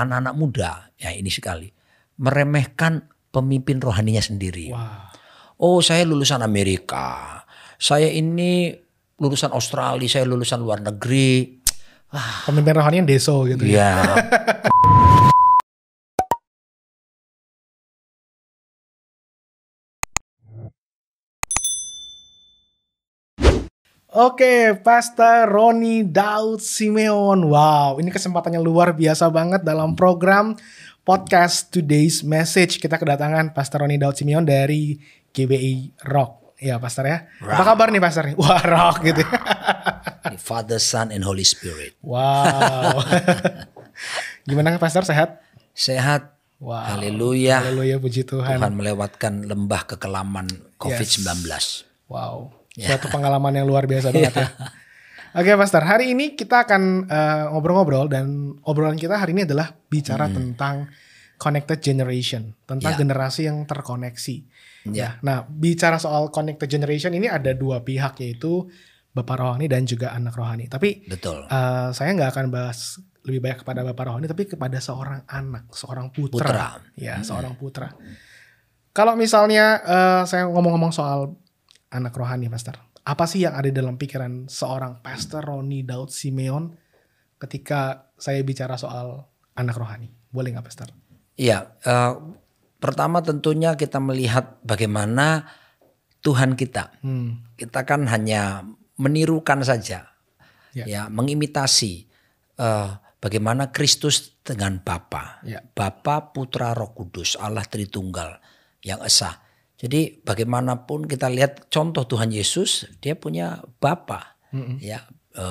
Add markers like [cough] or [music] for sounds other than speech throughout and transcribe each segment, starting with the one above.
anak-anak muda ya ini sekali meremehkan pemimpin rohaninya sendiri. Wow. Oh saya lulusan Amerika, saya ini lulusan Australia, saya lulusan luar negeri. Pemimpin rohani yang deso gitu. Ya. Iya. [laughs] Oke, Pastor Roni Daud Simeon. Wow, ini kesempatannya luar biasa banget dalam program podcast Today's Message. Kita kedatangan Pastor Roni Daud Simeon dari GBI Rock. Ya, Pastor ya. Rock. Apa kabar nih, Pastor? Wah, rock, rock. gitu. Father, Son, and Holy Spirit. Wow. [laughs] Gimana, Pastor? Sehat? Sehat. Wow. Haleluya. Haleluya, puji Tuhan. Tuhan melewatkan lembah kekelaman COVID-19. Yes. Wow. Ya. suatu pengalaman yang luar biasa [laughs] banget ya. ya. Oke, okay, Pastor. Hari ini kita akan eh, ngobrol-ngobrol uh, dan obrolan kita hari ini adalah bicara hmm. tentang connected generation, tentang yeah. generasi yang terkoneksi. Yeah. Ya. Nah, bicara soal connected generation ini ada dua pihak yaitu Bapak rohani dan juga anak rohani. Tapi Betul. Uh, saya nggak akan bahas lebih banyak kepada Bapak rohani tapi kepada seorang anak, seorang putra. putra. Ya, hmm. seorang putra. Kalau misalnya uh, saya ngomong-ngomong soal anak rohani, Pastor? Apa sih yang ada dalam pikiran seorang Pastor Roni Daud Simeon ketika saya bicara soal anak rohani? Boleh nggak, Pastor? Iya, uh, pertama tentunya kita melihat bagaimana Tuhan kita. Hmm. Kita kan hanya menirukan saja, ya, ya, mengimitasi uh, bagaimana Kristus dengan Bapa, ya. Bapa, Putra, Roh Kudus, Allah Tritunggal yang esa jadi bagaimanapun kita lihat contoh Tuhan Yesus, dia punya Bapa, mm-hmm. ya e,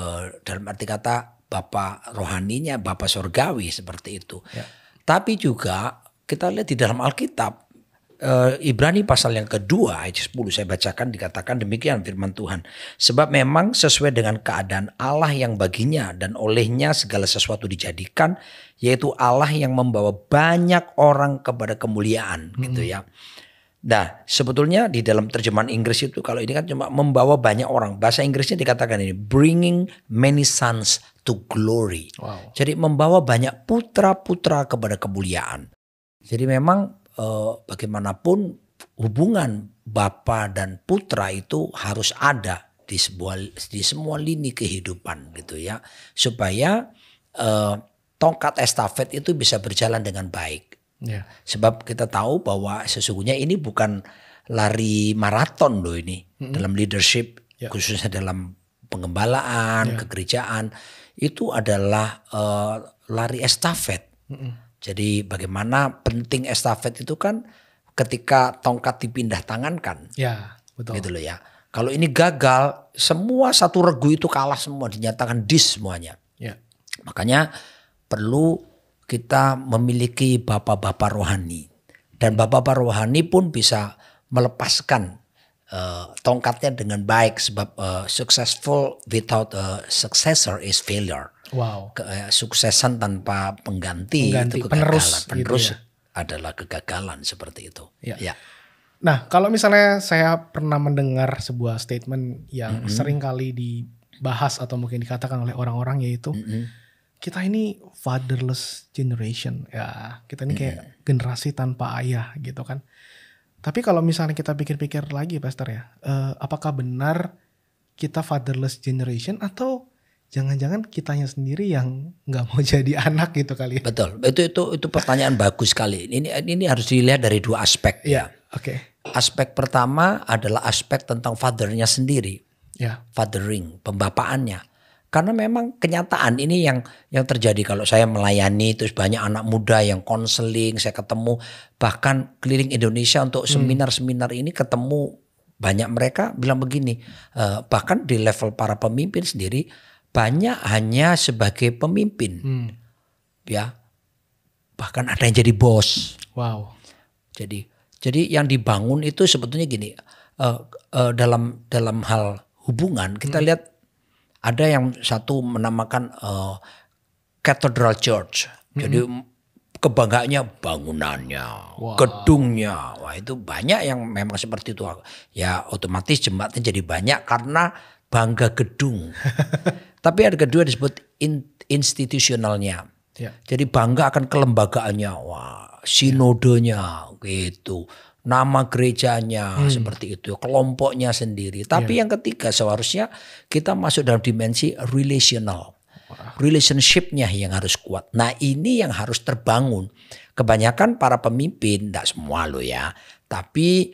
dalam arti kata Bapa rohaninya, Bapa surgawi seperti itu. Yeah. Tapi juga kita lihat di dalam Alkitab e, Ibrani pasal yang kedua ayat 10 saya bacakan dikatakan demikian firman Tuhan. Sebab memang sesuai dengan keadaan Allah yang baginya dan olehnya segala sesuatu dijadikan, yaitu Allah yang membawa banyak orang kepada kemuliaan, mm-hmm. gitu ya. Nah, sebetulnya di dalam terjemahan Inggris itu kalau ini kan cuma membawa banyak orang. Bahasa Inggrisnya dikatakan ini bringing many sons to glory. Wow. Jadi membawa banyak putra-putra kepada kemuliaan. Jadi memang eh, bagaimanapun hubungan bapa dan putra itu harus ada di sebuah di semua lini kehidupan gitu ya. Supaya eh, tongkat estafet itu bisa berjalan dengan baik. Ya. Sebab kita tahu bahwa sesungguhnya ini bukan lari maraton loh ini mm-hmm. dalam leadership ya. khususnya dalam pengembalaan, ya. kegerejaan itu adalah uh, lari estafet. Mm-hmm. Jadi bagaimana penting estafet itu kan ketika tongkat dipindah tangankan. Ya, betul. Gitu loh ya. Kalau ini gagal, semua satu regu itu kalah semua dinyatakan dis semuanya. Ya. Makanya perlu kita memiliki bapak-bapak rohani dan bapak-bapak rohani pun bisa melepaskan uh, tongkatnya dengan baik sebab uh, successful without a successor is failure. Wow. Ke, eh, tanpa pengganti, pengganti itu kegagalan. Penerus, gitu penerus gitu ya. adalah kegagalan seperti itu. Ya. ya. Nah, kalau misalnya saya pernah mendengar sebuah statement yang mm -hmm. sering kali dibahas atau mungkin dikatakan oleh orang-orang yaitu mm -hmm kita ini fatherless generation ya kita ini kayak yeah. generasi tanpa ayah gitu kan tapi kalau misalnya kita pikir-pikir lagi pastor ya uh, apakah benar kita fatherless generation atau jangan-jangan kitanya sendiri yang nggak mau [laughs] jadi anak gitu kali ya? betul itu itu itu pertanyaan bagus sekali ini ini harus dilihat dari dua aspek yeah. ya iya, oke okay. aspek pertama adalah aspek tentang fathernya sendiri yeah. fathering pembapaannya karena memang kenyataan ini yang yang terjadi kalau saya melayani terus banyak anak muda yang konseling saya ketemu bahkan keliling Indonesia untuk hmm. seminar-seminar ini ketemu banyak mereka bilang begini eh, bahkan di level para pemimpin sendiri banyak hanya sebagai pemimpin hmm. ya bahkan ada yang jadi bos wow jadi jadi yang dibangun itu sebetulnya gini eh, eh, dalam dalam hal hubungan kita hmm. lihat ada yang satu menamakan uh, Cathedral Church. hmm Jadi kebanggaannya bangunannya, wow. gedungnya. Wah, itu banyak yang memang seperti itu. Ya, otomatis jemaatnya jadi banyak karena bangga gedung. [laughs] Tapi ada kedua disebut in, institusionalnya. Yeah. Jadi bangga akan kelembagaannya, wah, sinodenya yeah. gitu nama gerejanya hmm. seperti itu, kelompoknya sendiri. Tapi yeah. yang ketiga seharusnya kita masuk dalam dimensi relational. Relationshipnya yang harus kuat. Nah ini yang harus terbangun. Kebanyakan para pemimpin, tidak semua lo ya, tapi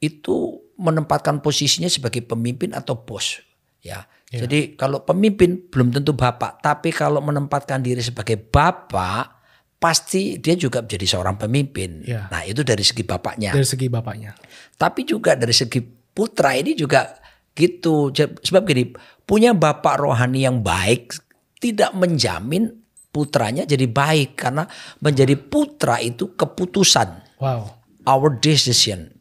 itu menempatkan posisinya sebagai pemimpin atau bos. Ya, yeah. jadi kalau pemimpin belum tentu bapak, tapi kalau menempatkan diri sebagai bapak, pasti dia juga menjadi seorang pemimpin. Ya. Nah, itu dari segi bapaknya. Dari segi bapaknya. Tapi juga dari segi putra ini juga gitu. Sebab gini, punya bapak rohani yang baik tidak menjamin putranya jadi baik karena menjadi putra itu keputusan. Wow. Our decision.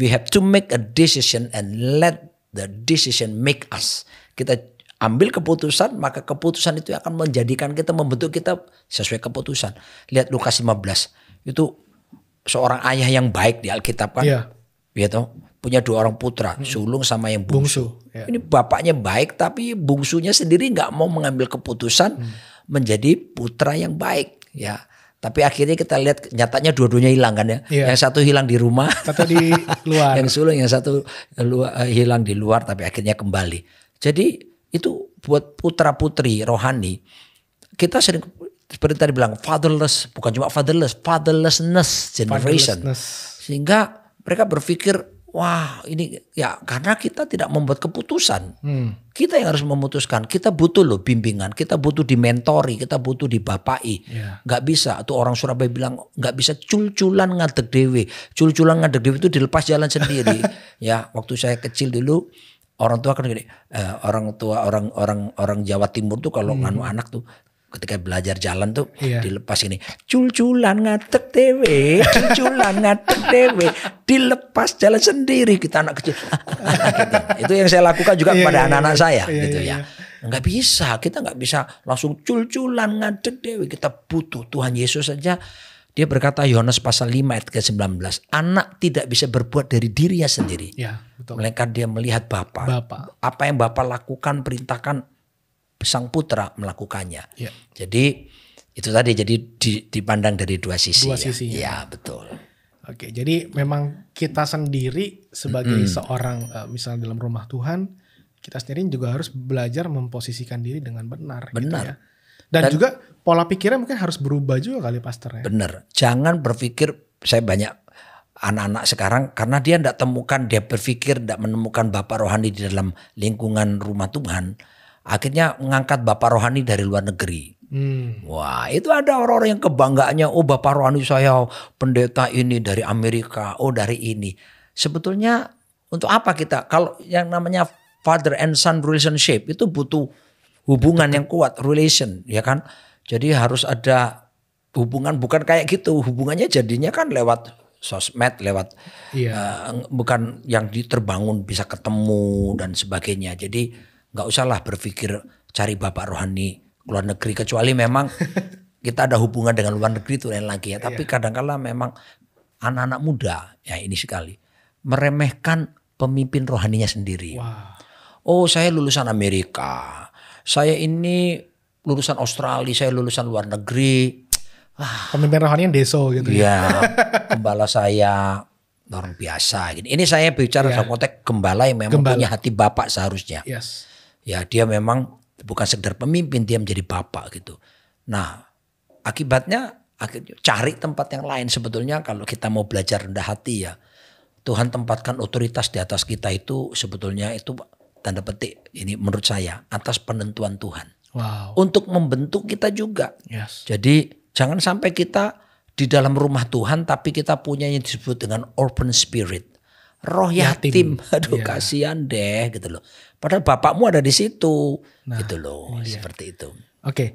We have to make a decision and let the decision make us. Kita ambil keputusan maka keputusan itu akan menjadikan kita membentuk kita sesuai keputusan. Lihat Lukas 15 itu seorang ayah yang baik di Alkitab kan. Iya. ya toh Punya dua orang putra, hmm. sulung sama yang bungsu. bungsu yeah. Ini bapaknya baik tapi bungsunya sendiri nggak mau mengambil keputusan hmm. menjadi putra yang baik ya. Tapi akhirnya kita lihat nyatanya dua-duanya hilang kan ya. Yeah. Yang satu hilang di rumah, satu di [laughs] luar. yang sulung, yang satu eh, hilang di luar tapi akhirnya kembali. Jadi itu buat putra putri rohani kita sering seperti tadi bilang fatherless bukan cuma fatherless fatherlessness generation fatherlessness. sehingga mereka berpikir wah ini ya karena kita tidak membuat keputusan hmm. kita yang harus memutuskan kita butuh loh bimbingan kita butuh dimentori kita butuh dibapai yeah. nggak bisa tuh orang Surabaya bilang nggak bisa cul culculan ngadeg dewi culculan ngadeg dewi itu dilepas jalan sendiri [laughs] ya waktu saya kecil dulu orang tua kan gini eh, orang tua orang orang orang Jawa Timur tuh kalau hmm. nganu anak tuh ketika belajar jalan tuh iya. dilepas ini culculan ngatek dewe culculan [laughs] ngatek dewe dilepas jalan sendiri kita anak kecil gitu. itu yang saya lakukan juga iya, kepada iya, anak-anak iya, saya iya, gitu iya. ya iya. nggak bisa kita nggak bisa langsung culculan ngatek dewe kita butuh Tuhan Yesus saja dia berkata Yohanes pasal 5 ayat ke-19, anak tidak bisa berbuat dari dirinya sendiri. Ya, betul. Melainkan dia melihat Bapa. Bapa. Apa yang Bapa lakukan, perintahkan sang putra melakukannya. Ya. Jadi itu tadi jadi dipandang dari dua sisi. Dua ya. ya. Ya, betul. Oke, jadi memang kita sendiri sebagai mm -hmm. seorang eh, misalnya dalam rumah Tuhan, kita sendiri juga harus belajar memposisikan diri dengan benar. Gitu benar. Gitu ya. Dan, Dan juga pola pikirnya mungkin harus berubah juga kali ya. Bener, jangan berpikir saya banyak anak-anak sekarang karena dia tidak temukan dia berpikir tidak menemukan bapak rohani di dalam lingkungan rumah Tuhan akhirnya mengangkat bapak rohani dari luar negeri hmm. wah itu ada orang-orang yang kebanggaannya oh bapak rohani saya pendeta ini dari Amerika oh dari ini sebetulnya untuk apa kita kalau yang namanya father and son relationship itu butuh hubungan yang kuat, relation, ya kan? Jadi harus ada hubungan bukan kayak gitu. Hubungannya jadinya kan lewat sosmed, lewat iya. uh, bukan yang diterbangun bisa ketemu dan sebagainya. Jadi nggak usahlah berpikir cari bapak rohani luar negeri kecuali memang [laughs] kita ada hubungan dengan luar negeri itu lain lagi ya. Iya. Tapi kadang kadangkala memang anak-anak muda ya ini sekali meremehkan pemimpin rohaninya sendiri. Wow. Oh saya lulusan Amerika, saya ini lulusan Australia, saya lulusan luar negeri. Ah, Pemimpin rohani yang deso gitu ya. Iya, gembala saya orang biasa gitu. Ini saya bicara yeah. konteks gembala yang memang gembala. punya hati bapak seharusnya. Yes. Ya, dia memang bukan sekedar pemimpin, dia menjadi bapak gitu. Nah, akibatnya akhirnya cari tempat yang lain sebetulnya kalau kita mau belajar rendah hati ya. Tuhan tempatkan otoritas di atas kita itu sebetulnya itu tanda petik ini menurut saya atas penentuan Tuhan. Wow. Untuk membentuk kita juga. Yes. Jadi jangan sampai kita di dalam rumah Tuhan tapi kita punya yang disebut dengan open spirit. Roh yatim, yatim. [laughs] aduh yeah. kasihan deh gitu loh. Padahal bapakmu ada di situ nah, gitu loh, iya. seperti itu. Oke. Okay.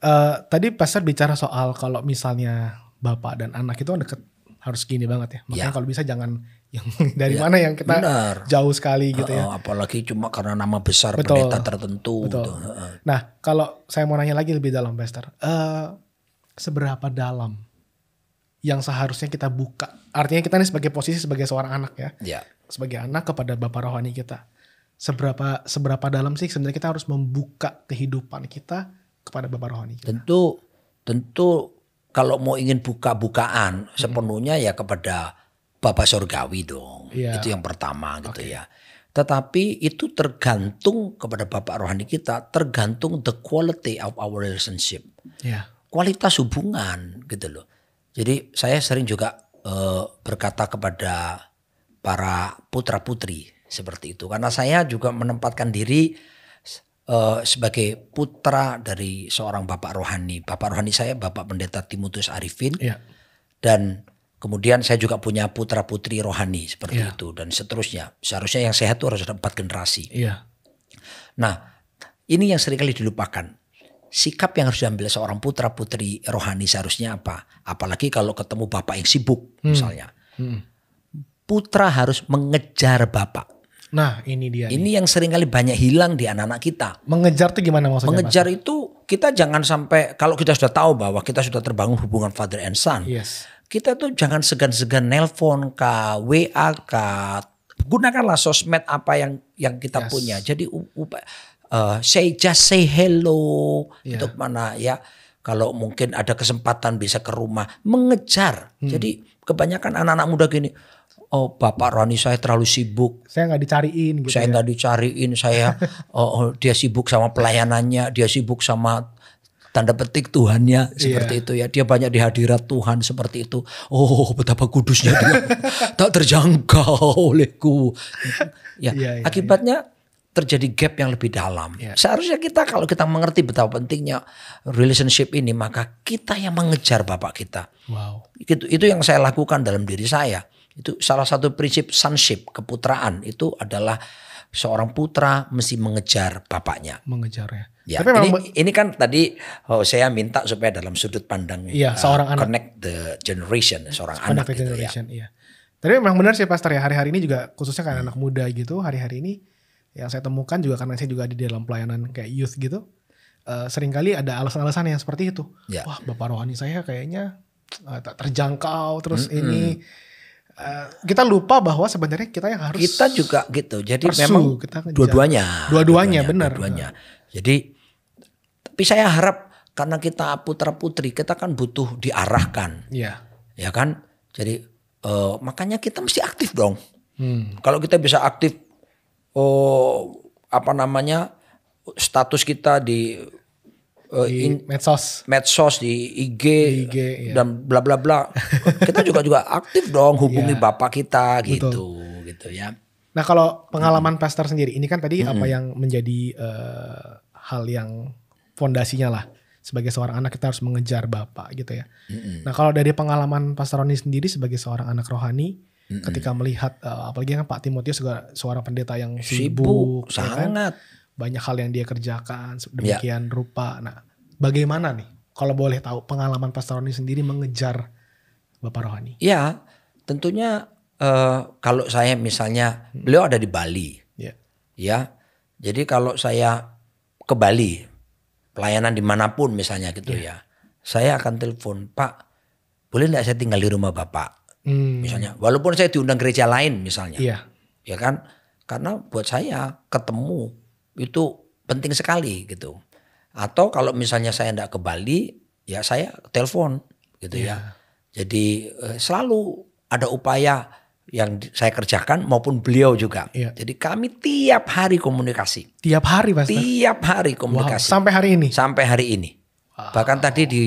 Uh, eh, tadi pastor bicara soal kalau misalnya bapak dan anak itu dekat harus gini banget ya. Makanya yeah. kalau bisa jangan yang [laughs] dari ya, mana yang kita benar. jauh sekali gitu ya. Apalagi cuma karena nama besar betul, pendeta tertentu. Gitu. Betul. Gitu. Nah kalau saya mau nanya lagi lebih dalam Pastor, uh, eh, seberapa dalam yang seharusnya kita buka? Artinya kita ini sebagai posisi sebagai seorang anak ya, ya. sebagai anak kepada Bapak rohani kita. Seberapa seberapa dalam sih sebenarnya kita harus membuka kehidupan kita kepada Bapak rohani? Kita? Tentu tentu kalau mau ingin buka-bukaan sepenuhnya ya kepada Bapak Surgawi dong. Yeah. Itu yang pertama gitu okay. ya. Tetapi itu tergantung kepada Bapak Rohani kita, tergantung the quality of our relationship. Yeah. Kualitas hubungan gitu loh. Jadi saya sering juga uh, berkata kepada para putra putri seperti itu. Karena saya juga menempatkan diri uh, sebagai putra dari seorang bapak rohani. Bapak rohani saya Bapak Pendeta Timotius Arifin. Yeah. Dan Kemudian saya juga punya putra putri rohani seperti yeah. itu dan seterusnya. Seharusnya yang sehat itu harus ada empat generasi. Yeah. Nah, ini yang seringkali dilupakan. Sikap yang harus diambil seorang putra putri rohani seharusnya apa? Apalagi kalau ketemu bapak yang sibuk hmm. misalnya. Hmm. Putra harus mengejar bapak. Nah, ini dia. Ini nih. yang seringkali banyak hilang di anak-anak kita. Mengejar itu gimana maksudnya? Mengejar maksudnya? itu kita jangan sampai kalau kita sudah tahu bahwa kita sudah terbangun hubungan father and son. Yes kita tuh jangan segan-segan nelpon ke WA ke gunakanlah sosmed apa yang yang kita yes. punya. Jadi upa, uh, eh, say just say hello yeah. untuk mana ya. Kalau mungkin ada kesempatan bisa ke rumah mengejar. Hmm. Jadi kebanyakan anak-anak muda gini, oh bapak Rani saya terlalu sibuk. Saya nggak dicariin. Gitu saya ya. nggak ya? dicariin. Saya [laughs] oh, oh dia sibuk sama pelayanannya, dia sibuk sama tanda petik Tuhannya iya. seperti yeah. itu ya. Dia banyak dihadirat Tuhan seperti itu. Oh betapa kudusnya dia. [laughs] tak terjangkau olehku. Ya, yeah, yeah, akibatnya yeah terjadi gap yang lebih dalam. Yeah. Seharusnya kita kalau kita mengerti betapa pentingnya relationship ini, maka kita yang mengejar bapak kita. Wow. Itu, itu yang saya lakukan dalam diri saya. Itu salah satu prinsip sonship, keputraan itu adalah seorang putra mesti mengejar bapaknya. Mengejar ya. Ya, Tapi ini, memang, ini kan tadi oh, saya minta supaya dalam sudut pandang iya, uh, seorang anak connect the generation seorang anak the gitu, ya. generation, ya. Iya. Tapi memang benar sih Pastor ya hari-hari ini juga khususnya kan hmm. anak muda gitu hari-hari ini yang saya temukan juga karena saya juga di dalam pelayanan kayak youth gitu. Uh, seringkali ada alasan-alasan yang seperti itu. Ya. Wah, bapak rohani saya kayaknya uh, tak terjangkau terus hmm, ini hmm. kita lupa bahwa sebenarnya kita yang harus kita juga gitu jadi persu, memang dua-duanya dua-duanya benar dua-duanya jadi tapi saya harap karena kita putra putri kita kan butuh diarahkan. Iya. Ya kan? Jadi uh, makanya kita mesti aktif dong. Hmm. Kalau kita bisa aktif oh apa namanya? status kita di uh, in, medsos medsos di IG, di IG iya. dan bla bla bla kita juga juga aktif dong hubungi yeah. bapak kita gitu Betul. gitu ya nah kalau pengalaman hmm. pastor sendiri ini kan tadi hmm. apa yang menjadi uh, hal yang fondasinya lah sebagai seorang anak kita harus mengejar bapak gitu ya. Mm-hmm. Nah kalau dari pengalaman Pastor Roni sendiri sebagai seorang anak rohani, mm-hmm. ketika melihat uh, apalagi kan Pak Timotius juga seorang pendeta yang sibuk, sibuk ya kan? sangat kan? banyak hal yang dia kerjakan ya. demikian yeah. rupa. Nah bagaimana nih kalau boleh tahu pengalaman Pastor Roni sendiri mengejar bapak rohani? Ya tentunya uh, kalau saya misalnya mm beliau ada di Bali, yeah. ya. Jadi kalau saya ke Bali pelayanan dimanapun misalnya gitu yeah. ya. Saya akan telepon, Pak boleh nggak saya tinggal di rumah Bapak? Hmm. Misalnya, walaupun saya diundang gereja lain misalnya. Yeah. Ya kan? Karena buat saya ketemu itu penting sekali gitu. Atau kalau misalnya saya enggak ke Bali, ya saya telepon gitu yeah. ya. Iya. Jadi eh, selalu ada upaya yang saya kerjakan maupun beliau juga. Ya. Jadi kami tiap hari komunikasi. Tiap hari pasti. Tiap hari komunikasi. Wow. Sampai hari ini. Sampai hari ini. Wow. Bahkan tadi di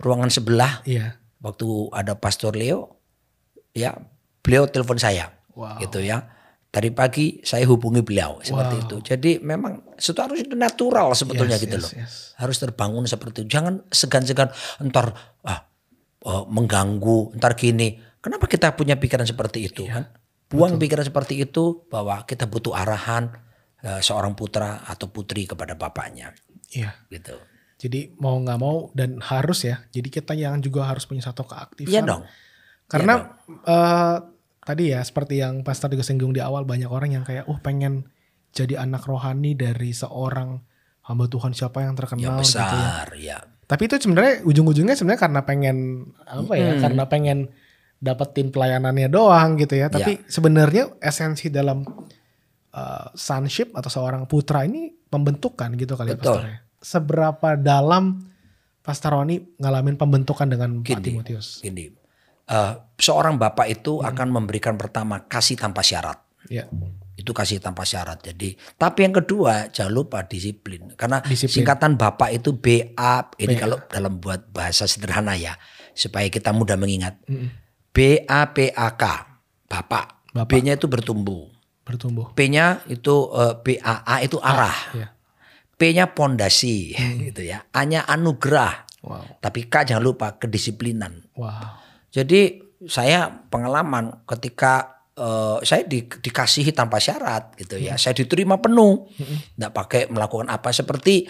ruangan sebelah, ya. waktu ada Pastor Leo, ya beliau telepon saya, wow. gitu ya. Tadi pagi saya hubungi beliau seperti itu. Jadi memang itu harus natural sebetulnya yes, gitu yes, loh. Yes. Harus terbangun seperti itu. Jangan segan-segan entar ah, oh, mengganggu, entar gini Kenapa kita punya pikiran seperti itu ya, kan? Buang Betul. pikiran seperti itu bahwa kita butuh arahan uh, seorang putra atau putri kepada bapaknya. Iya. Gitu. Jadi mau nggak mau dan harus ya. Jadi kita yang juga harus punya satu keaktifan. Iya dong. Karena ya dong. Uh, tadi ya seperti yang Pastor juga singgung di awal banyak orang yang kayak, "Uh, pengen jadi anak rohani dari seorang hamba Tuhan siapa yang terkenal yang besar, gitu ya. ya. Tapi itu sebenarnya ujung-ujungnya sebenarnya karena pengen apa ya? Hmm. Karena pengen dapetin pelayanannya doang gitu ya. Tapi ya. sebenarnya esensi dalam uh, sonship atau seorang putra ini pembentukan gitu kali ya, Betul. Ya. Seberapa dalam Pastor Roni ngalamin pembentukan dengan gini, Pak Timotius? Gini, uh, seorang bapak itu hmm. akan memberikan pertama kasih tanpa syarat. Iya. Itu kasih tanpa syarat. Jadi, tapi yang kedua jangan lupa disiplin. Karena disiplin. singkatan bapak itu BA. Ini kalau dalam buat bahasa sederhana ya, supaya kita mudah mengingat. Hmm B A P A K. Bapak. Bapak. B-nya itu bertumbuh. Bertumbuh. P-nya itu uh, eh, B A A itu arah. Ah, iya. P-nya pondasi hmm. gitu ya. A-nya anugerah. Wow. Tapi K jangan lupa kedisiplinan. Wow. Jadi saya pengalaman ketika uh, saya di, dikasihi tanpa syarat gitu ya. Hmm. Saya diterima penuh. Enggak hmm. pakai melakukan apa seperti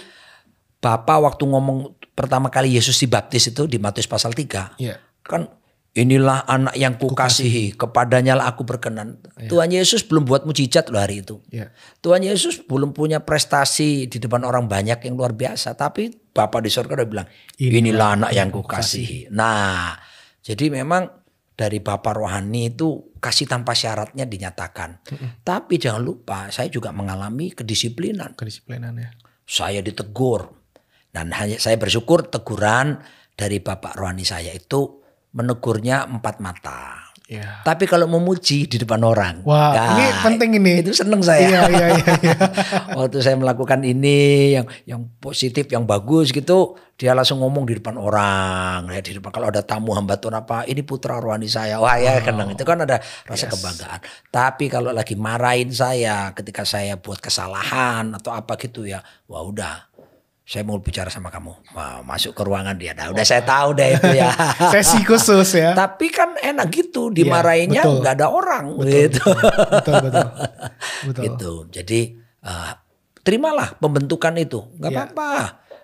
Bapak waktu ngomong pertama kali Yesus dibaptis itu di Matius pasal 3. Yeah. Kan Inilah anak yang kukasihi, kepadanya lah aku berkenan. Ya. Tuhan Yesus belum buat mujizat loh hari itu. Ya. Tuhan Yesus belum punya prestasi di depan orang banyak yang luar biasa. Tapi Bapak di surga udah bilang, inilah, inilah anak yang kukasihi. Nah, jadi memang dari Bapak rohani itu kasih tanpa syaratnya dinyatakan. Mm -mm. Tapi jangan lupa, saya juga mengalami kedisiplinan. Kedisiplinan ya. Saya ditegur. Dan hanya saya bersyukur teguran dari Bapak rohani saya itu menegurnya empat mata. Yeah. Tapi kalau memuji di depan orang, wah nah, ini penting ini. Itu seneng saya. Iya, iya, iya, iya. [laughs] Waktu saya melakukan ini yang yang positif, yang bagus gitu, dia langsung ngomong di depan orang, ya, di depan kalau ada tamu hambatan apa, ini putra rohani saya. Wah ya wow. kenang itu kan ada rasa yes. kebanggaan. Tapi kalau lagi marahin saya ketika saya buat kesalahan atau apa gitu ya, wah udah saya mau bicara sama kamu. Wah, masuk ke ruangan dia. Nah, udah oh. saya tahu deh itu ya. [laughs] Sesi khusus ya. Tapi kan enak gitu iya, dimarahinnya ya, nggak ada orang betul, gitu. Betul, betul. betul. betul. [laughs] Gitu. Jadi uh, terimalah pembentukan itu. nggak iya. apa-apa.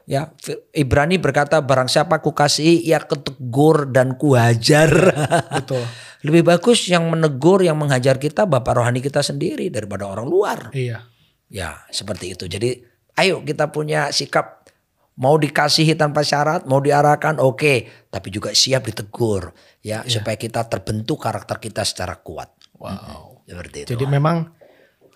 Ya. ya, Ibrani berkata barang siapa ku kasih ia ketegur dan kuhajar. Iya, [laughs] betul. Lebih bagus yang menegur yang menghajar kita Bapak rohani kita sendiri daripada orang luar. Iya. Ya, seperti itu. Jadi Ayo kita punya sikap mau dikasihi tanpa syarat, mau diarahkan oke, okay. tapi juga siap ditegur ya yeah. supaya kita terbentuk karakter kita secara kuat. Wow. Seperti itu. Jadi memang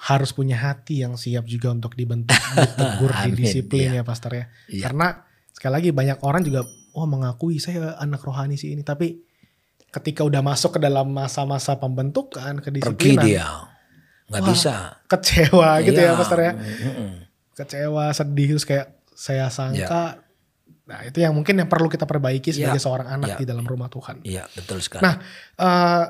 harus punya hati yang siap juga untuk dibentuk, [laughs] ditegur, didisiplin yeah. ya pastor ya. Yeah. Karena sekali lagi banyak orang juga oh mengakui saya anak rohani sih ini, tapi ketika udah masuk ke dalam masa-masa pembentukan kedisiplinan Pergi dia. Nggak wah, bisa. Kecewa iya. gitu ya pastor ya. Mm -mm kecewa, sedih terus kayak saya sangka. Yeah. Nah, itu yang mungkin yang perlu kita perbaiki iya. sebagai yeah. seorang anak yeah. di dalam rumah Tuhan. Iya, betul sekali. Nah, uh,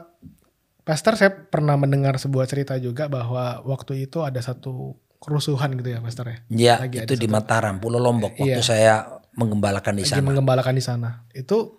Pastor saya pernah mendengar sebuah cerita juga bahwa waktu itu ada satu kerusuhan gitu ya, Pastor ya. Iya, itu di satu. Mataram, Pulau Lombok waktu iya. saya menggembalakan di Lagi sana. menggembalakan di sana. Itu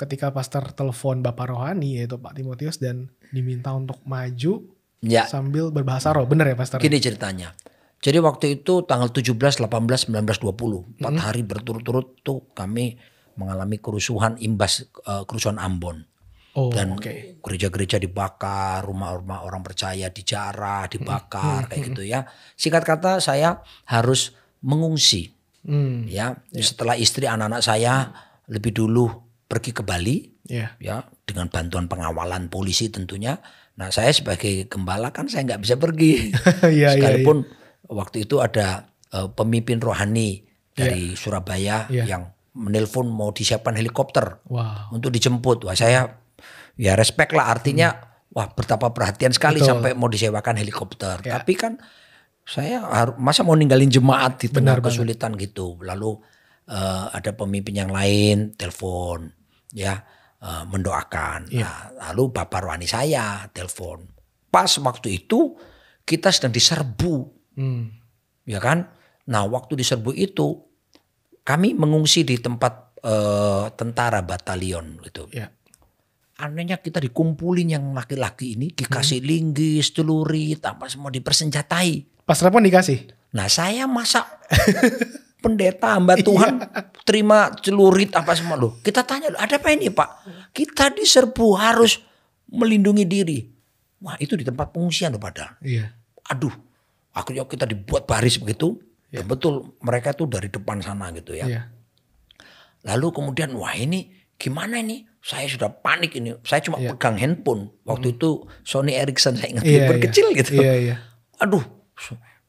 ketika pastor telepon Bapak Rohani yaitu Pak Timotius dan diminta untuk maju ya. sambil berbahasa roh. Bener ya pastor? Gini ceritanya. Jadi waktu itu tanggal 17, 18, 19, 20, empat hmm. hari berturut-turut tuh kami mengalami kerusuhan imbas uh, kerusuhan Ambon. Oh, dan gereja gereja-gereja dibakar, rumah-rumah orang percaya dijarah, dibakar, hmm. hmm kayak hmm, gitu hmm. ya. Singkat kata saya harus mengungsi. Hmm. Ya, yeah. setelah istri anak-anak saya lebih dulu pergi ke Bali, yeah. ya, dengan bantuan pengawalan polisi tentunya. Nah, saya sebagai gembala kan saya nggak bisa pergi. [laughs] yeah, iya, iya. Sekalipun yeah, yeah waktu itu ada uh, pemimpin rohani dari yeah. Surabaya yeah. yang menelpon mau disiapkan helikopter wow. untuk dijemput. Wah saya ya respect lah artinya hmm. wah betapa perhatian sekali Betul. sampai mau disewakan helikopter. Yeah. Tapi kan saya harus masa mau ninggalin jemaat di tengah Benar kesulitan banget. gitu. Lalu uh, ada pemimpin yang lain telepon ya uh, mendoakan. Yeah. Nah, lalu bapak rohani saya telepon. Pas waktu itu kita sedang diserbu Hmm. Ya kan? Nah waktu diserbu itu kami mengungsi di tempat uh, tentara batalion gitu. Ya. Anehnya kita dikumpulin yang laki-laki ini dikasih hmm. linggis, celurit, apa semua dipersenjatai. Pas Repon dikasih? Nah saya masa [laughs] pendeta hamba iya. Tuhan terima celurit apa semua loh. Kita tanya loh ada apa ini pak? Kita diserbu harus melindungi diri. Wah itu di tempat pengungsian loh padahal. Iya. Aduh akhirnya kita dibuat baris begitu yeah. betul mereka tuh dari depan sana gitu ya yeah. lalu kemudian wah ini gimana ini saya sudah panik ini saya cuma yeah. pegang handphone waktu mm. itu Sony Ericsson saya ingat yeah, iya, iya. berkecil yeah. gitu yeah, yeah. aduh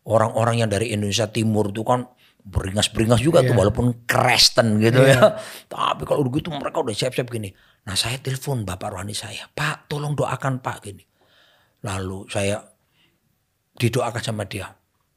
orang-orang yang dari Indonesia Timur itu kan beringas-beringas juga yeah. tuh iya. walaupun Kristen gitu yeah. ya. Tapi kalau begitu mereka udah siap-siap gini. Nah saya telepon Bapak Rohani saya, Pak tolong doakan Pak gini. Lalu saya didoakan sama dia.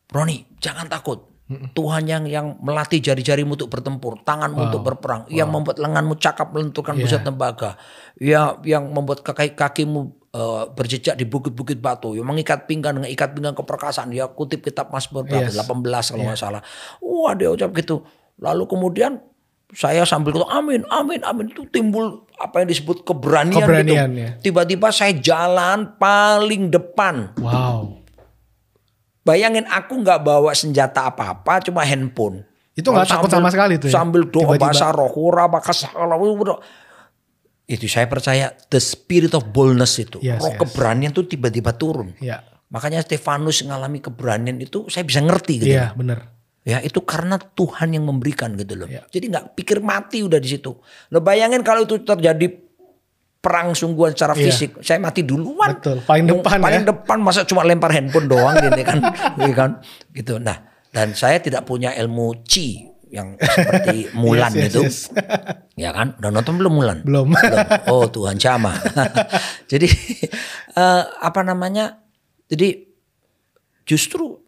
Roni, jangan takut. Tuhan yang yang melatih jari-jarimu untuk bertempur, tanganmu wow. untuk berperang, wow. yang membuat lenganmu cakap melenturkan yeah. pusat tembaga, yang yang membuat kaki kakimu uh, berjejak di bukit-bukit batu, yang mengikat pinggang, dengan ikat pinggang keperkasaan, ya kutip kitab Mazmur yes. 18 kalau yeah. salah. Wah dia ucap gitu. Lalu kemudian saya sambil kata amin, amin, amin itu timbul apa yang disebut keberanian, gitu. keberanian gitu. Tiba-tiba ya. saya jalan paling depan. Wow. Bayangin aku nggak bawa senjata apa-apa, cuma handphone. Itu nggak takut sama sekali tuh. Ya? Sambil doa bahasa rohura, roh, itu saya percaya the spirit of boldness itu yes, roh yes. keberanian itu tiba-tiba turun. Yeah. Makanya Stefanus mengalami keberanian itu saya bisa ngerti gitu. Iya yeah, benar. Ya itu karena Tuhan yang memberikan gitu loh. Yeah. Jadi nggak pikir mati udah di situ. Lo bayangin kalau itu terjadi perang sungguhan secara iya. fisik. Yeah. Saya mati duluan. Betul. Paling depan Paling ya. depan masa cuma lempar handphone doang gini gitu kan. gitu [laughs] kan. Gitu. Nah, dan saya tidak punya ilmu chi yang seperti [laughs] Mulan yes, itu. Yes. [laughs] ya kan? Udah nonton belum Mulan? Belum. belum. Oh, Tuhan sama. jadi uh, apa namanya? Jadi justru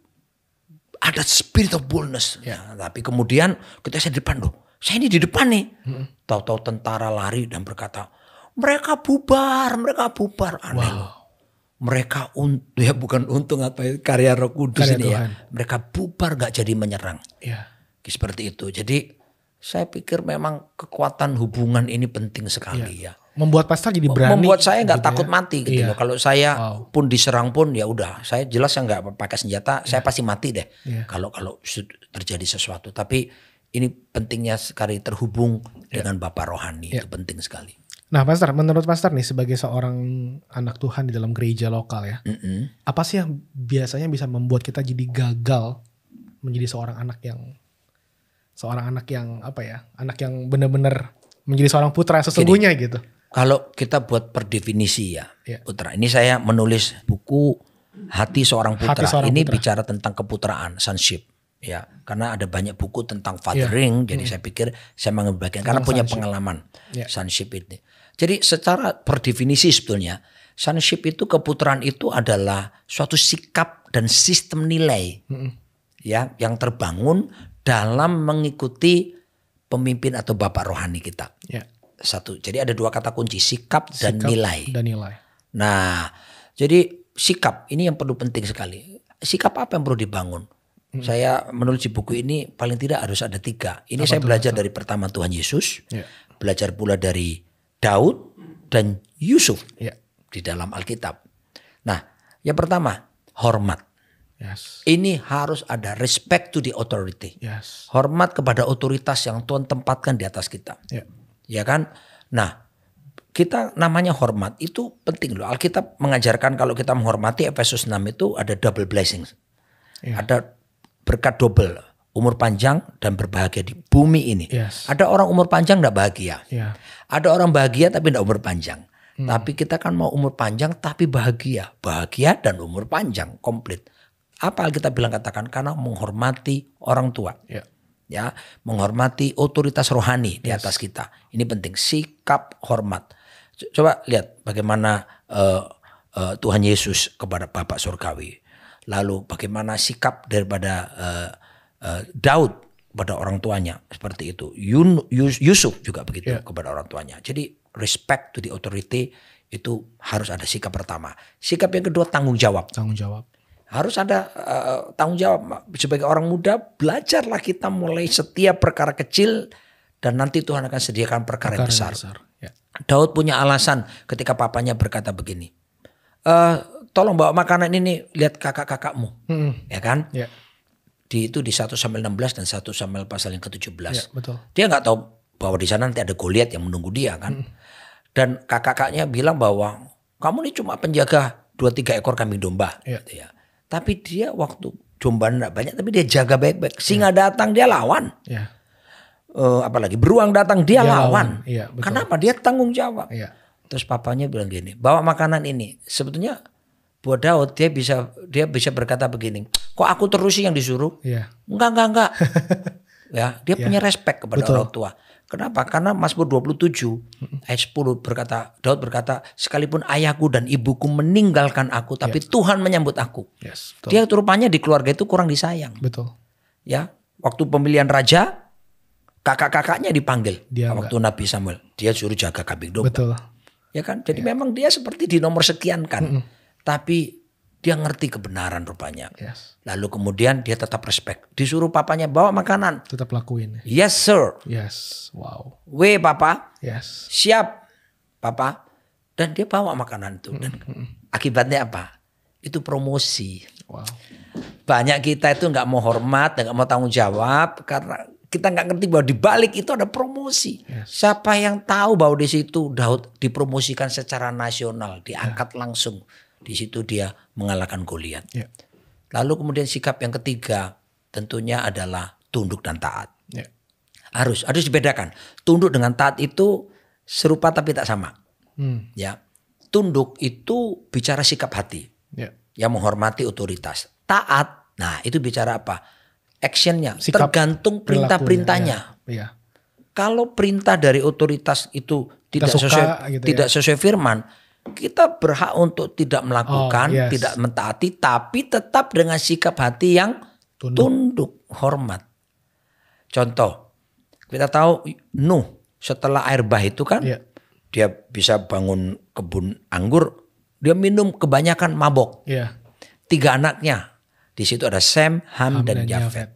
ada spirit of boldness. Yeah. Ya. tapi kemudian kita saya di depan loh. Saya ini di depan nih. Hmm. Tahu-tahu tentara lari dan berkata, mereka bubar, mereka bubar. Aneh. Wow. Mereka untung, ya bukan untung apa ya, karya roh kudus karya ini ya. Mereka bubar gak jadi menyerang. Ya. Seperti itu. Jadi saya pikir memang kekuatan hubungan ini penting sekali ya. ya. Membuat pastor jadi berani. Membuat saya gak gitu ya. takut ya. mati gitu ya. loh. Kalau saya wow. pun diserang pun ya udah, saya jelas saya gak pakai senjata, ya. saya pasti mati deh. Ya. Kalau kalau terjadi sesuatu. Tapi ini pentingnya sekali terhubung ya. dengan Bapak Rohani ya. itu penting sekali. Nah, Pastor, menurut Pastor nih sebagai seorang anak Tuhan di dalam gereja lokal ya, mm -hmm. apa sih yang biasanya bisa membuat kita jadi gagal menjadi seorang anak yang seorang anak yang apa ya, anak yang benar-benar menjadi seorang putra sesungguhnya jadi, gitu? Kalau kita buat perdefinisi ya, yeah. putra. Ini saya menulis buku Hati Seorang Putra. Hati seorang ini putra. bicara tentang keputraan, sonship ya karena ada banyak buku tentang ya. fathering yeah. jadi mm. saya pikir saya mengembangkan karena punya sonship. pengalaman yeah. sonship ini jadi secara perdefinisi sebetulnya sonship itu keputaran itu adalah suatu sikap dan sistem nilai hmm. ya yang terbangun dalam mengikuti pemimpin atau bapak rohani kita. Yeah. Satu. Jadi ada dua kata kunci sikap, sikap dan nilai. Dan nilai. Nah, jadi sikap ini yang perlu penting sekali. Sikap apa yang perlu dibangun? Hmm. Saya menulis di buku ini paling tidak harus ada tiga. Ini apa saya belajar itu? dari pertama Tuhan Yesus, ya. belajar pula dari Daud dan Yusuf ya. di dalam Alkitab. Nah, yang pertama hormat. Yes. Ini harus ada respect to the authority. Yes. Hormat kepada otoritas yang Tuhan tempatkan di atas kita. Ya, Ya kan? Nah, kita namanya hormat itu penting loh. Alkitab mengajarkan kalau kita menghormati Efesus 6 itu ada double blessings. Ya. Ada berkat double umur panjang dan berbahagia di bumi ini. Yes. Ada orang umur panjang tidak bahagia. Yeah. Ada orang bahagia tapi tidak umur panjang. Hmm. Tapi kita kan mau umur panjang tapi bahagia. Bahagia dan umur panjang komplit. Apa kita bilang katakan karena menghormati orang tua. Yeah. Ya, menghormati otoritas rohani yes. di atas kita. Ini penting sikap hormat. Coba lihat bagaimana uh, uh, Tuhan Yesus kepada Bapak surgawi. Lalu bagaimana sikap daripada uh, Eh, Daud kepada orang tuanya seperti itu. Yun, Yusuf juga begitu yeah. kepada orang tuanya. Jadi respect to the authority itu harus ada sikap pertama. Sikap yang kedua tanggung jawab. Tanggung jawab. Harus ada uh, tanggung jawab sebagai orang muda belajarlah kita mulai setiap perkara kecil dan nanti Tuhan akan sediakan perkara, perkara besar. besar. Ya. Daud punya alasan ketika papanya berkata begini. Uh, tolong bawa makanan ini lihat kakak-kakakmu. Hmm. Ya kan? Yeah di itu di 1 sampai 16 dan 1 sampai pasal yang ke-17. Ya, betul. Dia nggak tahu bahwa di sana nanti ada Goliat yang menunggu dia kan. Hmm. Dan kakak-kakaknya bilang bahwa kamu ini cuma penjaga dua tiga ekor kambing domba ya. gitu ya. Tapi dia waktu domba enggak banyak tapi dia jaga baik-baik. Singa ya. datang dia lawan. Ya. Uh, apalagi beruang datang dia, dia lawan. lawan. Iya, Kenapa dia tanggung jawab? Ya. Terus papanya bilang gini, bawa makanan ini. Sebetulnya buat Daud dia bisa dia bisa berkata begini, kok aku terus sih yang disuruh? Yeah. Enggak enggak enggak. [laughs] ya dia yeah. punya respect kepada Betul. orang tua. Kenapa? Karena Mazmur 27 ayat 10 berkata Daud berkata sekalipun ayahku dan ibuku meninggalkan aku tapi yeah. Tuhan menyambut aku. Yes, Dia rupanya di keluarga itu kurang disayang. Betul. Ya, waktu pemilihan raja kakak-kakaknya dipanggil dia waktu enggak. Nabi Samuel. Dia suruh jaga kambing domba. Betul. Ya kan? Jadi yeah. memang dia seperti di nomor sekian kan. Mm -hmm tapi dia ngerti kebenaran rupanya. Yes. Lalu kemudian dia tetap respect. Disuruh papanya bawa makanan. Tetap lakuin. Yes sir. Yes. Wow. We papa. Yes. Siap papa. Dan dia bawa makanan itu. Dan mm-hmm. akibatnya apa? Itu promosi. Wow. Banyak kita itu nggak mau hormat, nggak mau tanggung jawab karena kita nggak ngerti bahwa di balik itu ada promosi. Yes. Siapa yang tahu bahwa di situ Daud dipromosikan secara nasional, diangkat yeah. langsung di situ dia mengalahkan Goliat. Ya. Lalu kemudian sikap yang ketiga tentunya adalah tunduk dan taat. Ya. Harus harus dibedakan. Tunduk dengan taat itu serupa tapi tak sama. Hmm. Ya. Tunduk itu bicara sikap hati. Ya. Yang menghormati otoritas. Taat, nah itu bicara apa? Actionnya tergantung perintah-perintahnya. Ya. Ya. Kalau perintah dari otoritas itu tidak, tidak suka, sesuai gitu ya. tidak ya. sesuai firman, kita berhak untuk tidak oh, melakukan, oh, yes. tidak mentaati, tapi tetap dengan sikap hati yang tunduk, tunduk hormat. Contoh, kita tahu Nuh setelah air bah itu kan, yeah. dia bisa bangun kebun anggur, dia minum kebanyakan mabok. Yeah. Tiga anaknya, di situ ada Sam, Ham, Ham dan, dan Jafet.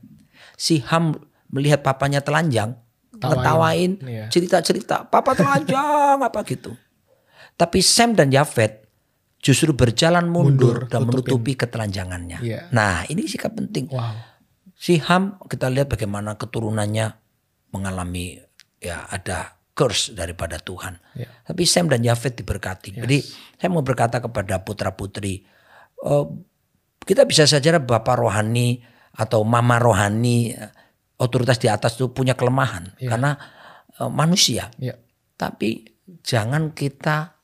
Si Ham melihat papanya telanjang, ngetawain, iya. cerita-cerita, papa telanjang apa gitu. Tapi Sam dan Yafet justru berjalan mundur, mundur dan tutupin. menutupi ketelanjangannya. Yeah. Nah, ini sikap penting. Wow. Si Ham kita lihat bagaimana keturunannya mengalami ya ada curse daripada Tuhan. Yeah. Tapi Sam dan Yafet diberkati. Yes. Jadi saya mau berkata kepada putra putri, uh, kita bisa saja bapak rohani atau mama rohani otoritas di atas itu punya kelemahan yeah. karena uh, manusia. Yeah. Tapi jangan kita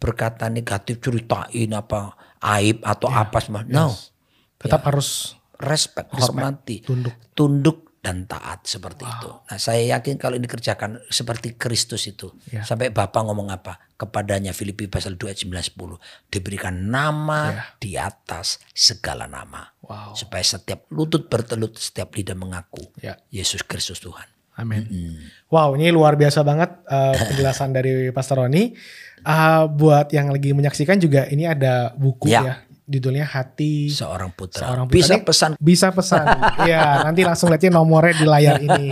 berkata negatif ceritain apa aib atau yeah. apa semua. No. Yes. Tetap ya. harus respect, respect, hormati, tunduk. tunduk dan taat seperti wow. itu. Nah, saya yakin kalau ini dikerjakan seperti Kristus itu. Yeah. Sampai Bapak ngomong apa? Kepadanya Filipi pasal 2 ayat 9 10 diberikan nama yeah. di atas segala nama. Wow. Supaya setiap lutut bertelut, setiap lidah mengaku yeah. Yesus Kristus Tuhan. Amin. Mm-hmm. Wow, ini luar biasa banget uh, [laughs] penjelasan dari Pastor Roni. Uh, buat yang lagi menyaksikan juga ini ada buku ya, ya judulnya Hati Seorang Putra. Seorang Putra. Bisa ini, pesan. Bisa pesan. [laughs] Iya, nanti langsung lihatnya nomornya di layar ini.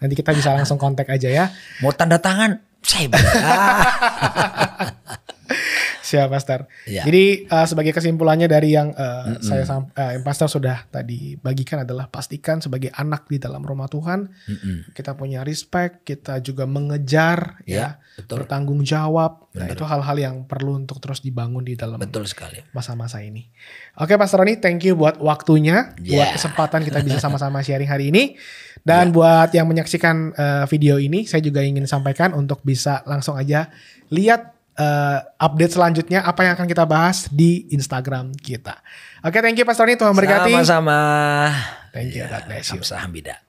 Nanti kita bisa langsung kontak aja ya. Mau tanda tangan? Saya [laughs] Siap, Pastor. Ya. Jadi uh, sebagai kesimpulannya dari yang uh, mm hmm saya uh, Pastor sudah tadi bagikan adalah pastikan sebagai anak di dalam rumah Tuhan mm hmm kita punya respect, kita juga mengejar ya, ya betul. bertanggung jawab. Nah, itu hal-hal yang perlu untuk terus dibangun di dalam Betul sekali. masa-masa ini. Oke, Pastor Roni, thank you buat waktunya, yeah. buat kesempatan kita bisa [laughs] sama-sama sharing hari ini. Dan yeah. buat yang menyaksikan uh, video ini, saya juga ingin sampaikan untuk bisa langsung aja lihat uh, update selanjutnya apa yang akan kita bahas di Instagram kita. Oke, okay, thank you Pastor Tony, Tuhan berkati. Sama-sama. Thank you, iya, God bless you. Sama-sama,